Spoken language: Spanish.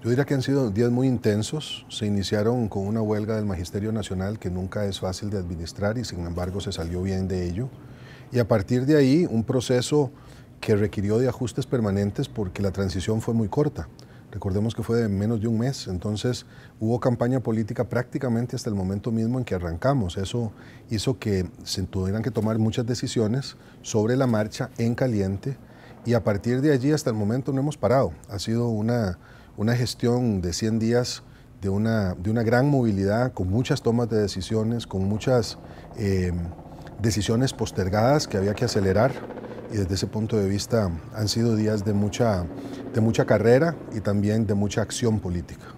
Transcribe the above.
Yo diría que han sido días muy intensos. Se iniciaron con una huelga del Magisterio Nacional que nunca es fácil de administrar y sin embargo se salió bien de ello. Y a partir de ahí un proceso que requirió de ajustes permanentes porque la transición fue muy corta. Recordemos que fue de menos de un mes, entonces hubo campaña política prácticamente hasta el momento mismo en que arrancamos. Eso hizo que se tuvieran que tomar muchas decisiones sobre la marcha en caliente y a partir de allí hasta el momento no hemos parado. Ha sido una una gestión de 100 días de una, de una gran movilidad, con muchas tomas de decisiones, con muchas em, decisiones postergadas que había que acelerar y desde ese punto de vista han sido días de mucha, de mucha carrera y también de mucha acción política.